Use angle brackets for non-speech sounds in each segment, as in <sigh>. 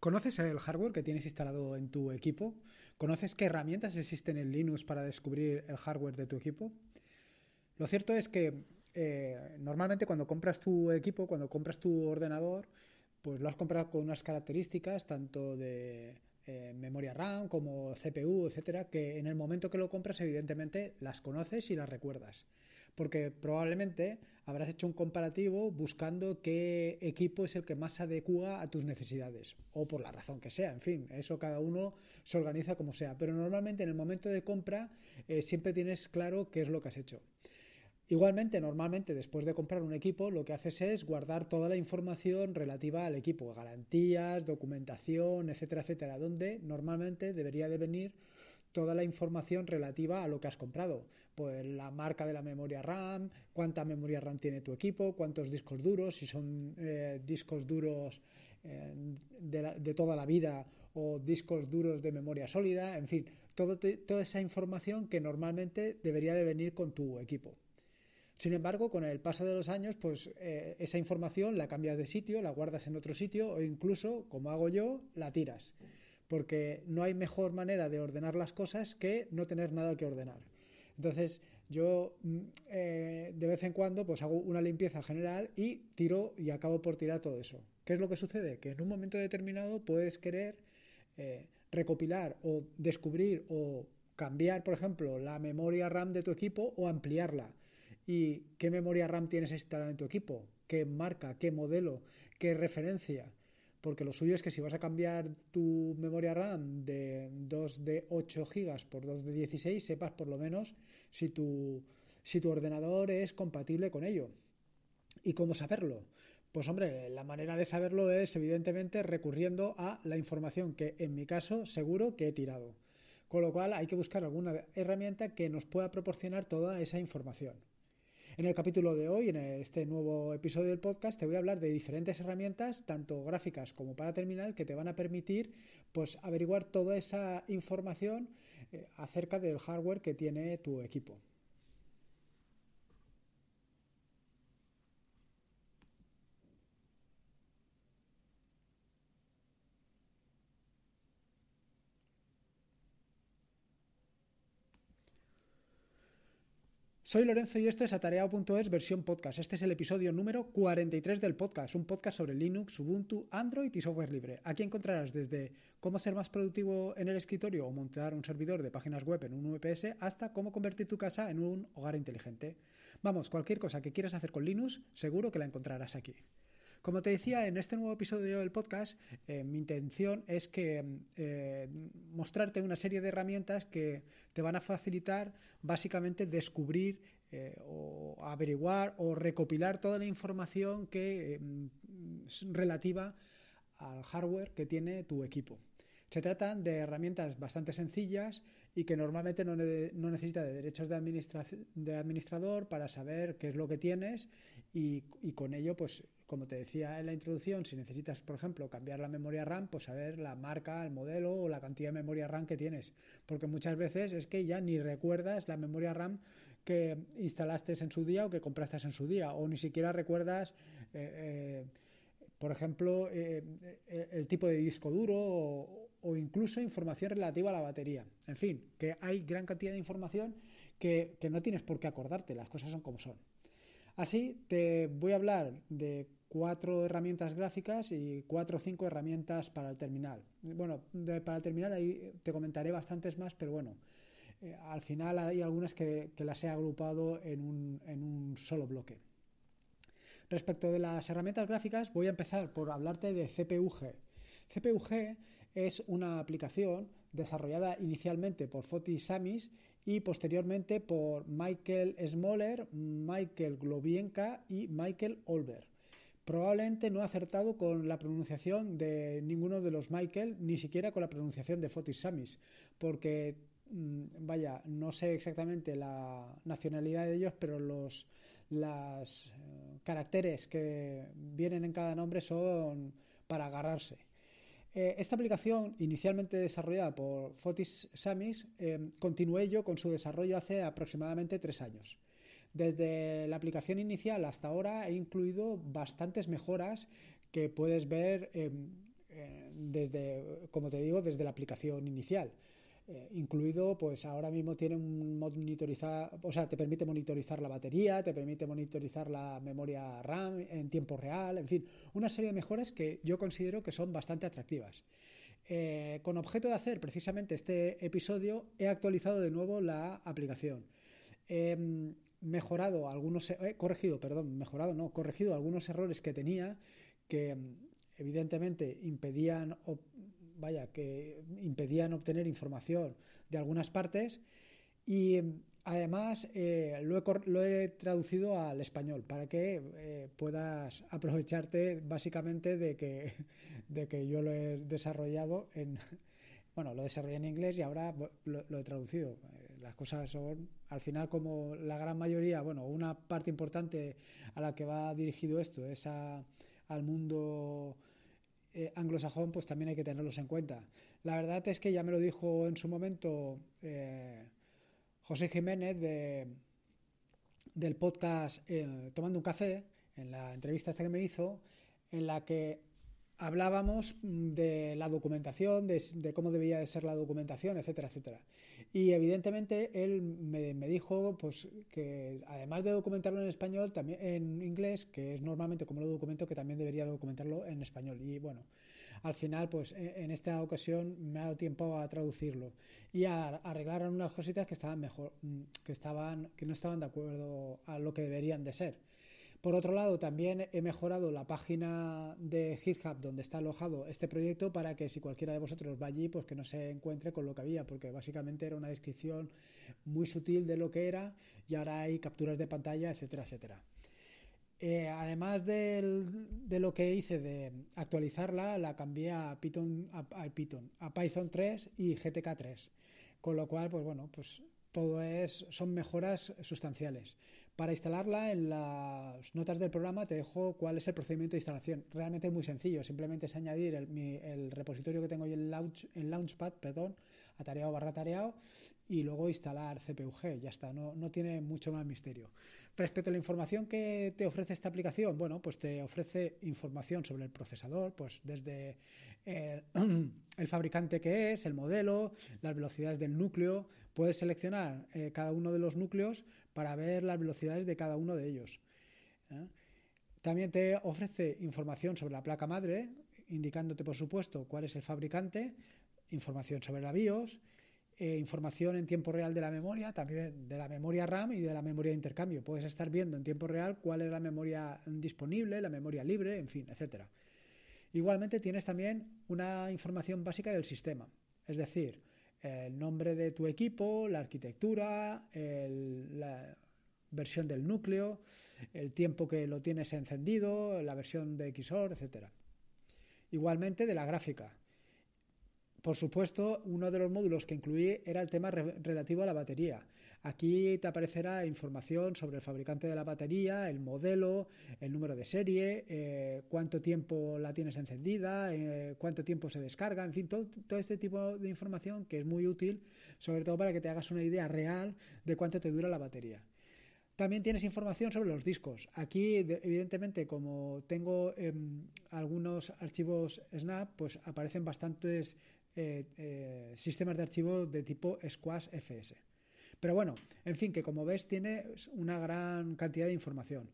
¿Conoces el hardware que tienes instalado en tu equipo? ¿Conoces qué herramientas existen en Linux para descubrir el hardware de tu equipo? Lo cierto es que eh, normalmente cuando compras tu equipo, cuando compras tu ordenador, pues lo has comprado con unas características tanto de eh, memoria RAM como CPU, etcétera, que en el momento que lo compras evidentemente las conoces y las recuerdas porque probablemente habrás hecho un comparativo buscando qué equipo es el que más adecua a tus necesidades, o por la razón que sea, en fin, eso cada uno se organiza como sea, pero normalmente en el momento de compra eh, siempre tienes claro qué es lo que has hecho. Igualmente, normalmente después de comprar un equipo, lo que haces es guardar toda la información relativa al equipo, garantías, documentación, etcétera, etcétera, donde normalmente debería de venir toda la información relativa a lo que has comprado. Pues la marca de la memoria RAM, cuánta memoria RAM tiene tu equipo, cuántos discos duros, si son eh, discos duros eh, de, toda la vida o discos duros de memoria sólida, en fin, toda esa información que normalmente debería de venir con tu equipo. Sin embargo, con el paso de los años, pues eh, esa información la cambias de sitio, la guardas en otro sitio o incluso, como hago yo, la tiras porque no hay mejor manera de ordenar las cosas que no tener nada que ordenar. Entonces, yo mm, eh, de vez en cuando pues hago una limpieza general y tiro y acabo por tirar todo eso. ¿Qué es lo que sucede? Que en un momento determinado puedes querer eh, recopilar o descubrir o cambiar, por ejemplo, la memoria RAM de tu equipo o ampliarla. ¿Y qué memoria RAM tienes instalada en tu equipo? ¿Qué marca? ¿Qué modelo? ¿Qué referencia? porque lo suyo es que si vas a cambiar tu memoria RAM de 2 de 8 GB por 2 de 16, sepas por lo menos si tu, si tu ordenador es compatible con ello. ¿Y cómo saberlo? Pues hombre, la manera de saberlo es evidentemente recurriendo a la información que en mi caso seguro que he tirado. Con lo cual hay que buscar alguna herramienta que nos pueda proporcionar toda esa información. En el capítulo de hoy, en este nuevo episodio del podcast, te voy a hablar de diferentes herramientas, tanto gráficas como para terminal, que te van a permitir pues, averiguar toda esa información eh, acerca del hardware que tiene tu equipo. Soy Lorenzo y esto es atareado.es versión podcast. Este es el episodio número 43 del podcast, un podcast sobre Linux, Ubuntu, Android y software libre. Aquí encontrarás desde cómo ser más productivo en el escritorio o montar un servidor de páginas web en un VPS hasta cómo convertir tu casa en un hogar inteligente. Vamos, cualquier cosa que quieras hacer con Linux, seguro que la encontrarás aquí. Como te decía, en este nuevo episodio del podcast, eh, mi intención es que eh, mostrarte una serie de herramientas que te van a facilitar básicamente descubrir eh, o averiguar o recopilar toda la información que es relativa al hardware que tiene tu equipo. Se tratan de herramientas bastante sencillas y que normalmente no, necesita de derechos de, de, administrador para saber qué es lo que tienes y con ello pues como te decía en la introducción, si necesitas, por ejemplo, cambiar la memoria RAM, pues saber la marca, el modelo o la cantidad de memoria RAM que tienes. Porque muchas veces es que ya ni recuerdas la memoria RAM que instalaste en su día o que compraste en su día, o ni siquiera recuerdas... Eh, eh, por ejemplo, eh, el tipo de disco duro o, incluso información relativa a la batería. En fin, que hay gran cantidad de información que no tienes por qué acordarte, las cosas son como son. Así te voy a hablar de cuatro herramientas gráficas y cuatro o cinco herramientas para el terminal. Bueno, para el terminal ahí te comentaré bastantes más, pero bueno, eh, al final hay algunas que, las he agrupado en un, en un, solo bloque. Respecto de las herramientas gráficas, voy a empezar por hablarte de CPUG. CPUG es una aplicación desarrollada inicialmente por Foti Samis y posteriormente por Michael Smoller, Michael Globienka y Michael Olber. Probablemente no ha acertado con la pronunciación de ninguno de los Michael, ni siquiera con la pronunciación de Fotis Samis, porque mm, vaya, no sé exactamente la nacionalidad de ellos, pero los eh, caracteres que vienen en cada nombre son para agarrarse. Eh, esta aplicación, inicialmente desarrollada por Fotis Samis, eh, continué yo con su desarrollo hace aproximadamente tres años. Desde la aplicación inicial hasta ahora he incluido bastantes mejoras que puedes ver eh, desde, como te digo, desde la aplicación inicial. Eh, incluido, pues ahora mismo tiene un monitorizar, o sea, te permite monitorizar la batería, te permite monitorizar la memoria RAM en tiempo real, en fin, una serie de mejoras que yo considero que son bastante atractivas. Eh, con objeto de hacer precisamente este episodio, he actualizado de nuevo la aplicación. He em, mejorado algunos, he eh, corregido, perdón, mejorado, no, corregido algunos errores que tenía que em, evidentemente impedían vaya, que impedían obtener información de algunas partes y em, además eh, lo, he, traducido al español para que eh, puedas aprovecharte básicamente de que, <laughs> de que yo lo he desarrollado en... <laughs> Bueno, lo desarrollé en inglés y ahora lo, he traducido. Eh, las cosas son, al final, como la gran mayoría, bueno, una parte importante a la que va dirigido esto es al mundo eh, anglosajón, pues también hay que tenerlos en cuenta. La verdad es que ya me lo dijo en su momento eh, José Jiménez de, del podcast eh, Tomando un Café, en la entrevista esta que me hizo, en la que hablábamos de la documentación, de, cómo debía de ser la documentación, etcétera, etcétera. Y evidentemente él me, dijo pues, que además de documentarlo en español, también en inglés, que es normalmente como lo documento, que también debería documentarlo en español. Y bueno, al final, pues e, en, esta ocasión me ha dado tiempo a traducirlo y a, arreglar unas cositas que estaban mejor, mm, que estaban, que no estaban de acuerdo a lo que deberían de ser. Por otro lado, también he mejorado la página de GitHub donde está alojado este proyecto para que si cualquiera de vosotros va allí, pues que no se encuentre con lo que había, porque básicamente era una descripción muy sutil de lo que era y ahora hay capturas de pantalla, etcétera, etcétera. Eh, además de lo que hice de actualizarla, la cambié a Python, Python, a Python 3 y GTK 3. Con lo cual, pues bueno, pues todo es, son mejoras sustanciales. Para instalarla en las notas del programa te dejo cuál es el procedimiento de instalación. Realmente es muy sencillo, simplemente es añadir el, repositorio que tengo en, en Launchpad, perdón, atareado barra atareado y luego instalar CPUG, ya está, no, tiene mucho más misterio. Respecto a la información que te ofrece esta aplicación, bueno, pues te ofrece información sobre el procesador, pues desde el, <clears throat> fabricante que es, el modelo, las velocidades del núcleo, puedes seleccionar eh, cada uno de los núcleos para ver las velocidades de cada uno de ellos. ¿eh? También te ofrece información sobre la placa madre, indicándote, por supuesto, cuál es el fabricante, información sobre la BIOS, eh, información en tiempo real de la memoria, también de la memoria RAM y de la memoria de intercambio. Puedes estar viendo en tiempo real cuál es la memoria disponible, la memoria libre, en fin, etc. Igualmente tienes también una información básica del sistema, es decir, el nombre de tu equipo, la arquitectura, la versión del núcleo, el tiempo que lo tienes encendido, la versión de XOR, etc. Igualmente de la gráfica, por supuesto, uno de los módulos que incluí era el tema relativo a la batería. Aquí te aparecerá información sobre el fabricante de la batería, el modelo, el número de serie, eh, cuánto tiempo la tienes encendida, eh, cuánto tiempo se descarga, en fin, todo, este tipo de información que es muy útil, sobre todo para que te hagas una idea real de cuánto te dura la batería. También tienes información sobre los discos. Aquí, evidentemente, como tengo em, algunos archivos Snap, pues aparecen bastantes eh, eh, sistemas de archivos de tipo Squash FS. Pero bueno, en fin, que como ves tiene una gran cantidad de información.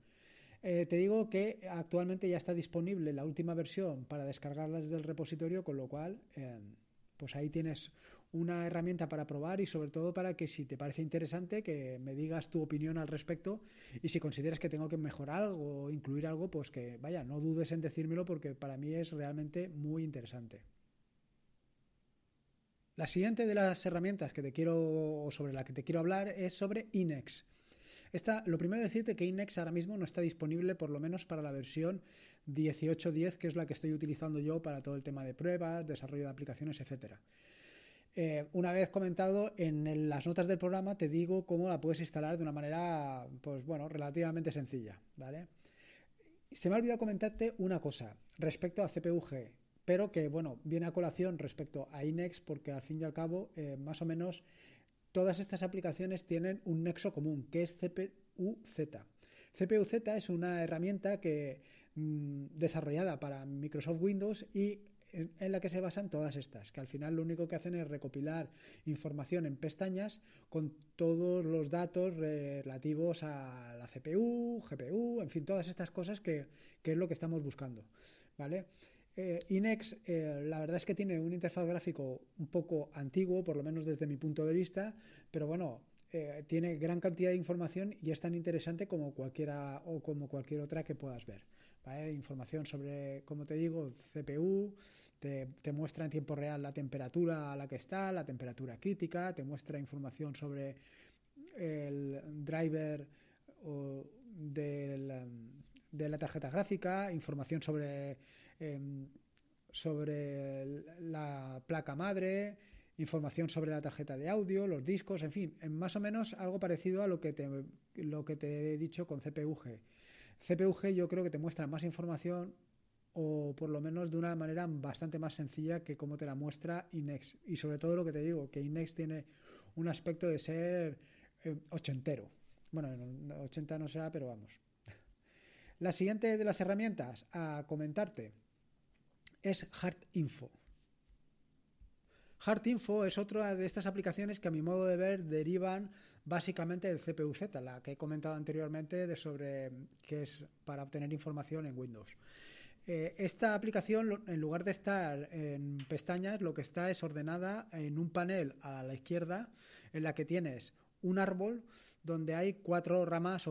Eh, te digo que actualmente ya está disponible la última versión para descargarla desde el repositorio, con lo cual, em, pues ahí tienes una herramienta para probar y sobre todo para que si te parece interesante que me digas tu opinión al respecto y si consideras que tengo que mejorar algo o incluir algo, pues que vaya, no dudes en decírmelo porque para mí es realmente muy interesante. La siguiente de las herramientas que te quiero sobre la que te quiero hablar es sobre Inex. lo primero decirte que Inex ahora mismo no está disponible, por lo menos para la versión 18.10, que es la que estoy utilizando yo para todo el tema de pruebas, desarrollo de aplicaciones, etcétera. Eh, una vez comentado, en las notas del programa te digo cómo la puedes instalar de una manera, pues bueno, relativamente sencilla, ¿vale? Se me ha olvidado comentarte una cosa respecto a CPUG, pero que, bueno, viene a colación respecto a INEX porque al fin y al cabo, eh, más o menos, todas estas aplicaciones tienen un nexo común, que es CPUZ. CPUZ es una herramienta que, mm, desarrollada para Microsoft Windows y en la que se basan todas estas, que al final lo único que hacen es recopilar información en pestañas con todos los datos relativos a la CPU, GPU, en fin, todas estas cosas que, es lo que estamos buscando. ¿Vale? Eh, Inex, eh, la verdad es que tiene un interfaz gráfico un poco antiguo, por lo menos desde mi punto de vista, pero bueno, eh, tiene gran cantidad de información y es tan interesante como cualquiera o como cualquier otra que puedas ver. Información sobre, como te digo, CPU, te, muestra en tiempo real la temperatura a la que está, la temperatura crítica, te muestra información sobre el driver de la tarjeta gráfica, información sobre, em, sobre la placa madre, información sobre la tarjeta de audio, los discos, en fin, más o menos algo parecido a lo que te, lo que te he dicho con CPUG. CPUG yo creo que te muestra más información o por lo menos de una manera bastante más sencilla que como te la muestra INEX. Y sobre todo lo que te digo, que INEX tiene un aspecto de ser eh, ochentero. Bueno, 80 no será, pero vamos. La siguiente de las herramientas a comentarte es Hard Info. HeartInfo es otra de estas aplicaciones que a mi modo de ver derivan básicamente del CPU-Z, la que he comentado anteriormente de sobre que es para obtener información en Windows. Eh, esta aplicación, en lugar de estar en pestañas, lo que está es ordenada en un panel a la izquierda en la que tienes un árbol donde hay cuatro ramas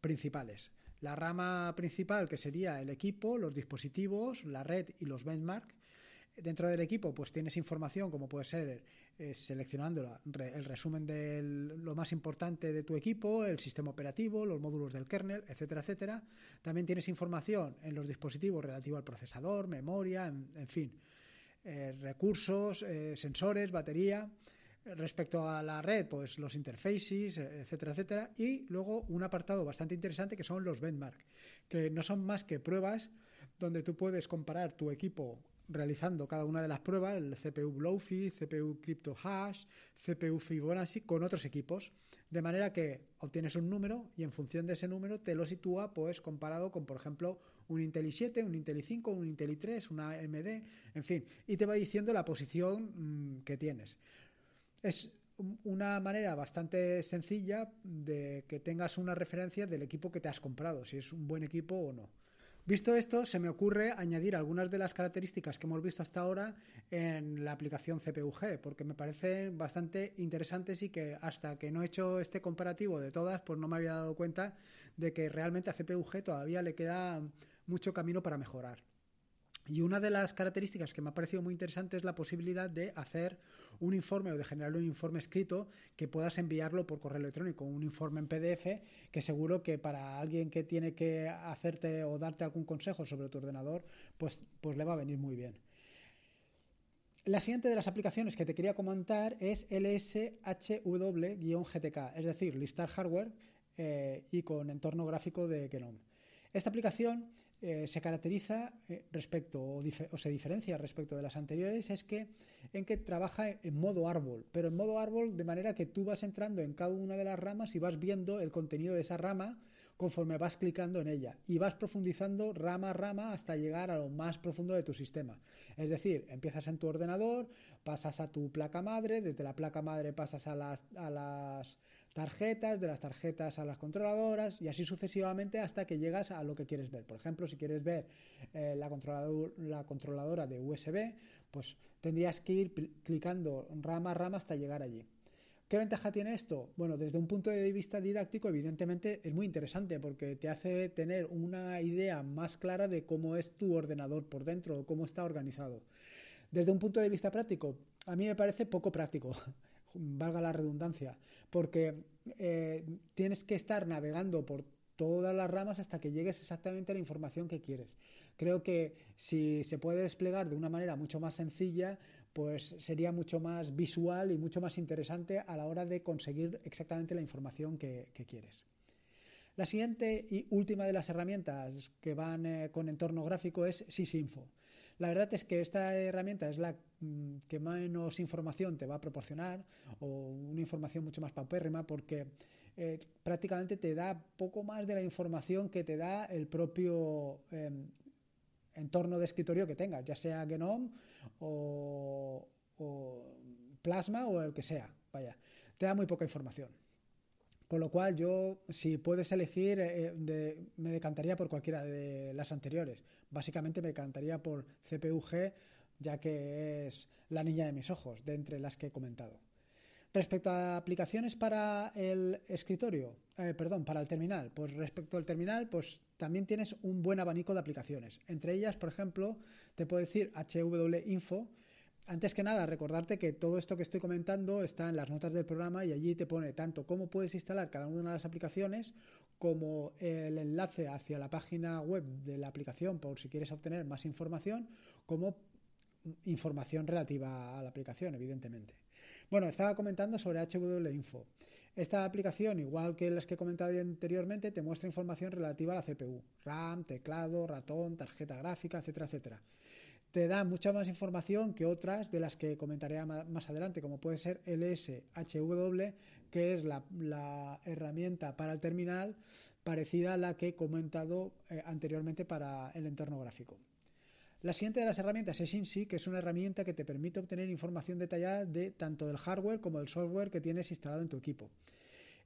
principales. La rama principal, que sería el equipo, los dispositivos, la red y los benchmark dentro del equipo pues tienes información como puede ser eh, seleccionando el resumen de lo más importante de tu equipo, el sistema operativo, los módulos del kernel, etcétera, etcétera. También tienes información en los dispositivos relativos al procesador, memoria, en, fin, eh, recursos, eh, sensores, batería. Respecto a la red, pues los interfaces, etcétera, etcétera. Y luego un apartado bastante interesante que son los benchmark, que no son más que pruebas donde tú puedes comparar tu equipo realizando cada una de las pruebas, el CPU Blowfi, CPU CryptoHash, CPU Fibonacci, con otros equipos. De manera que obtienes un número y en función de ese número te lo sitúa pues comparado con, por ejemplo, un Intel i7, un Intel i5, un Intel i3, una AMD, en fin, y te va diciendo la posición mm, que tienes. Es una manera bastante sencilla de que tengas una referencia del equipo que te has comprado, si es un buen equipo o no. Visto esto, se me ocurre añadir algunas de las características que hemos visto hasta ahora en la aplicación CPUG, porque me parecen bastante interesantes y que hasta que no he hecho este comparativo de todas, pues no me había dado cuenta de que realmente a CPUG todavía le queda mucho camino para mejorar. Y una de las características que me ha parecido muy interesante es la posibilidad de hacer un informe o de generar un informe escrito que puedas enviarlo por correo electrónico, un informe en PDF que seguro que para alguien que tiene que hacerte o darte algún consejo sobre tu ordenador, pues, pues le va a venir muy bien. La siguiente de las aplicaciones que te quería comentar es LSHW-GTK, es decir, listar hardware eh, y con entorno gráfico de Gnome. Esta aplicación eh, se caracteriza eh, respecto o, se diferencia respecto de las anteriores es que en que trabaja en, modo árbol, pero en modo árbol de manera que tú vas entrando en cada una de las ramas y vas viendo el contenido de esa rama conforme vas clicando en ella y vas profundizando rama a rama hasta llegar a lo más profundo de tu sistema. Es decir, empiezas en tu ordenador, pasas a tu placa madre, desde la placa madre pasas a las, a las tarjetas, de las tarjetas a las controladoras y así sucesivamente hasta que llegas a lo que quieres ver. Por ejemplo, si quieres ver eh, la, la controladora de USB, pues tendrías que ir clicando rama a rama hasta llegar allí. ¿Qué ventaja tiene esto? Bueno, desde un punto de vista didáctico, evidentemente es muy interesante porque te hace tener una idea más clara de cómo es tu ordenador por dentro, cómo está organizado. Desde un punto de vista práctico, a mí me parece poco práctico. <laughs> valga la redundancia, porque eh, tienes que estar navegando por todas las ramas hasta que llegues exactamente a la información que quieres. Creo que si se puede desplegar de una manera mucho más sencilla, pues sería mucho más visual y mucho más interesante a la hora de conseguir exactamente la información que, quieres. La siguiente y última de las herramientas que van eh, con entorno gráfico es SysInfo. La verdad es que esta herramienta es la mm, que menos información te va a proporcionar o una información mucho más paupérrima porque eh, prácticamente te da poco más de la información que te da el propio em, entorno de escritorio que tengas, ya sea Gnome o, o Plasma o el que sea. Vaya, te da muy poca información. Con lo cual yo, si puedes elegir, eh, eh, me decantaría por cualquiera de las anteriores. Básicamente me decantaría por CPUG, ya que es la niña de mis ojos, de entre las que he comentado. Respecto a aplicaciones para el escritorio, eh, perdón, para el terminal, pues respecto al terminal, pues también tienes un buen abanico de aplicaciones. Entre ellas, por ejemplo, te puedo decir HW Info, antes que nada, recordarte que todo esto que estoy comentando está en las notas del programa y allí te pone tanto cómo puedes instalar cada una de las aplicaciones como el enlace hacia la página web de la aplicación por si quieres obtener más información, como información relativa a la aplicación, evidentemente. Bueno, estaba comentando sobre HW Esta aplicación, igual que las que he comentado anteriormente, te muestra información relativa a la CPU, RAM, teclado, ratón, tarjeta gráfica, etcétera, etcétera te da mucha más información que otras de las que comentaré más adelante, como puede ser LSHW, que es la, herramienta para el terminal parecida a la que he comentado eh, anteriormente para el entorno gráfico. La siguiente de las herramientas es INSI, que es una herramienta que te permite obtener información detallada de tanto del hardware como del software que tienes instalado en tu equipo.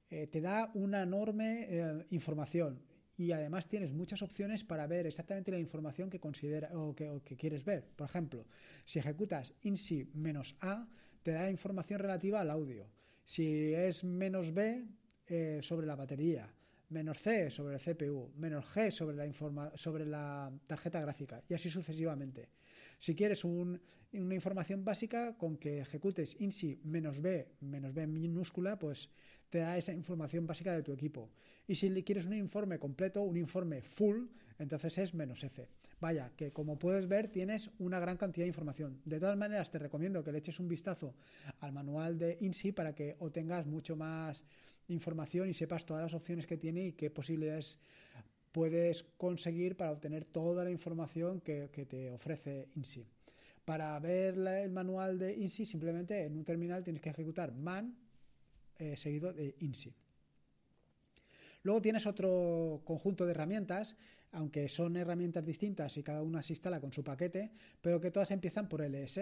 Eh, te da una enorme eh, información, y además tienes muchas opciones para ver exactamente la información que considera o que, quieres ver. Por ejemplo, si ejecutas insi menos a, te da información relativa al audio. Si es menos b, eh, sobre la batería menos C sobre el CPU, menos G sobre la, sobre la tarjeta gráfica y así sucesivamente. Si quieres una información básica con que ejecutes INSI menos B, menos B minúscula, pues te da esa información básica de tu equipo. Y si quieres un informe completo, un informe full, entonces es menos F. Vaya, que como puedes ver tienes una gran cantidad de información. De todas maneras, te recomiendo que le eches un vistazo al manual de INSI para que obtengas mucho más información y sepas todas las opciones que tiene y qué posibilidades puedes conseguir para obtener toda la información que, te ofrece INSI. Para ver el manual de INSI, simplemente en un terminal tienes que ejecutar man eh, seguido de INSI. Luego tienes otro conjunto de herramientas, aunque son herramientas distintas y cada una se instala con su paquete, pero que todas empiezan por LS.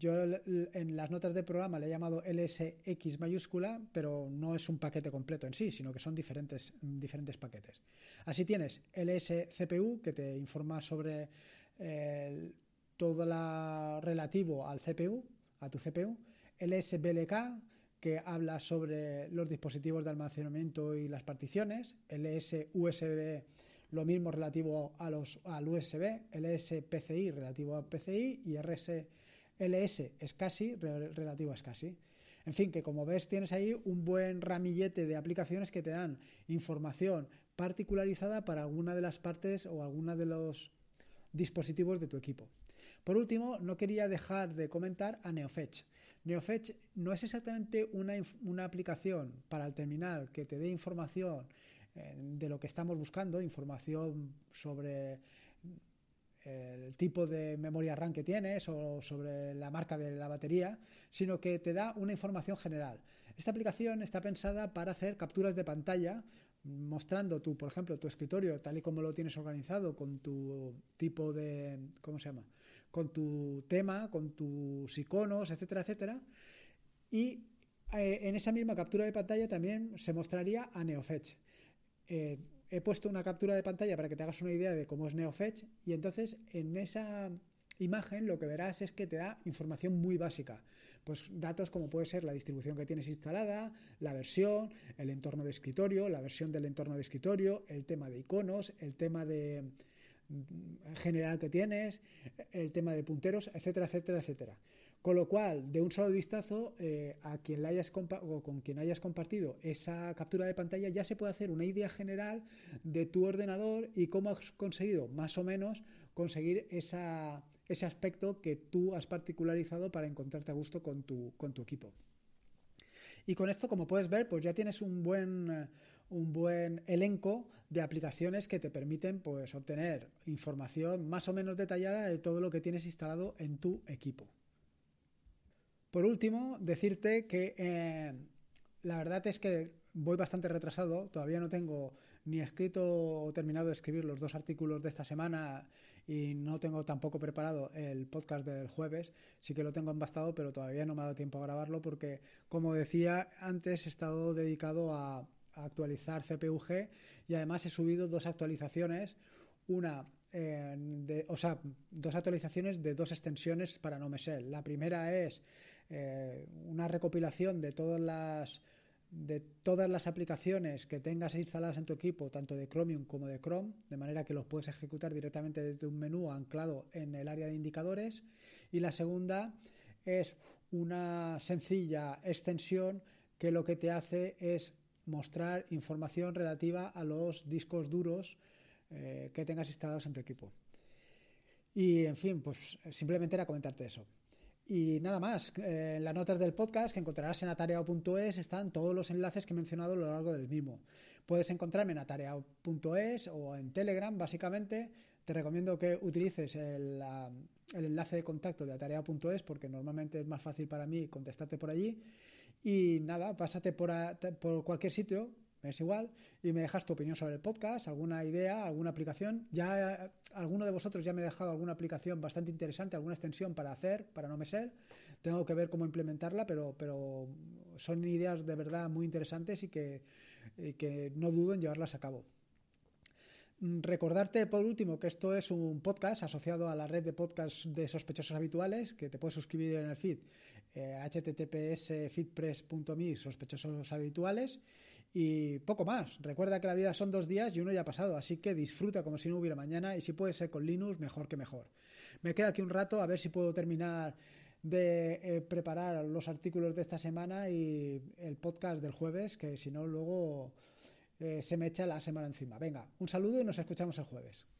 Yo en las notas de programa le he llamado LSX mayúscula, pero no es un paquete completo en sí, sino que son diferentes, diferentes paquetes. Así tienes LSCPU, que te informa sobre todo lo relativo al CPU, a tu CPU, LSBLK, que habla sobre los dispositivos de almacenamiento y las particiones, LS e USB lo mismo relativo a los, al USB, LS e PCI relativo a PCI y RS LS SCSI relativo a SCSI. En fin, que como ves tienes ahí un buen ramillete de aplicaciones que te dan información particularizada para alguna de las partes o alguna de los dispositivos de tu equipo. Por último, no quería dejar de comentar a NeoFetch. NeoFetch no es exactamente una, aplicación para el terminal que te dé información eh, de lo que estamos buscando, información sobre eh, el tipo de memoria RAM que tienes o sobre la marca de la batería, sino que te da una información general. Esta aplicación está pensada para hacer capturas de pantalla mostrando tú, por ejemplo, tu escritorio tal y como lo tienes organizado con tu tipo de, ¿cómo se llama? con tu tema, con tus iconos, etcétera, etcétera. Y eh, en esa misma captura de pantalla también se mostraría a NeoFetch. Eh, he puesto una captura de pantalla para que te hagas una idea de cómo es NeoFetch y entonces en esa imagen lo que verás es que te da información muy básica. Pues datos como puede ser la distribución que tienes instalada, la versión, el entorno de escritorio, la versión del entorno de escritorio, el tema de iconos, el tema de mm, general que tienes, el tema de punteros, etcétera, etcétera, etcétera. Con lo cual, de un solo vistazo, eh, a quien la hayas o con quien hayas compartido esa captura de pantalla, ya se puede hacer una idea general de tu ordenador y cómo has conseguido más o menos conseguir ese aspecto que tú has particularizado para encontrarte a gusto con tu, con tu equipo. Y con esto, como puedes ver, pues ya tienes un buen un buen elenco de aplicaciones que te permiten pues, obtener información más o menos detallada de todo lo que tienes instalado en tu equipo. Por último, decirte que eh, la verdad es que voy bastante retrasado, todavía no tengo ni escrito o terminado de escribir los dos artículos de esta semana y no tengo tampoco preparado el podcast del jueves, sí que lo tengo embastado, pero todavía no me ha dado tiempo a grabarlo porque, como decía antes, he estado dedicado a actualizar CPUG y además he subido dos actualizaciones, una eh, de, o sea, dos actualizaciones de dos extensiones para no La primera es eh, una recopilación de todas las de todas las aplicaciones que tengas instaladas en tu equipo, tanto de Chromium como de Chrome, de manera que los puedes ejecutar directamente desde un menú anclado en el área de indicadores. Y la segunda es una sencilla extensión que lo que te hace es mostrar información relativa a los discos duros eh, que tengas instalados en tu equipo. Y en fin, pues simplemente era comentarte eso. Y nada más, eh, en las notas del podcast que encontrarás en atareao.es están todos los enlaces que he mencionado a lo largo del mismo. Puedes encontrarme en atareao.es o en Telegram, básicamente. Te recomiendo que utilices el, el enlace de contacto de atareao.es porque normalmente es más fácil para mí contestarte por allí. Y nada, pásate por, por cualquier sitio, es igual, y me dejas tu opinión sobre el podcast, alguna idea, alguna aplicación. Ya alguno de vosotros ya me ha dejado alguna aplicación bastante interesante, alguna extensión para hacer, para no me ser. Tengo que ver cómo implementarla, pero, pero son ideas de verdad muy interesantes y que, y que no dudo en llevarlas a cabo. Mm, recordarte por último que esto es un podcast asociado a la red de podcasts de sospechosos habituales, que te puedes suscribir en el feed eh, sospechosos habituales y poco más. Recuerda que la vida son dos días y uno ya ha pasado, así que disfruta como si no hubiera mañana y si puede ser con Linux, mejor que mejor. Me queda aquí un rato a ver si puedo terminar de eh, preparar los artículos de esta semana y el podcast del jueves, que si no luego eh, se me echa la semana encima. Venga, un saludo y nos escuchamos el jueves.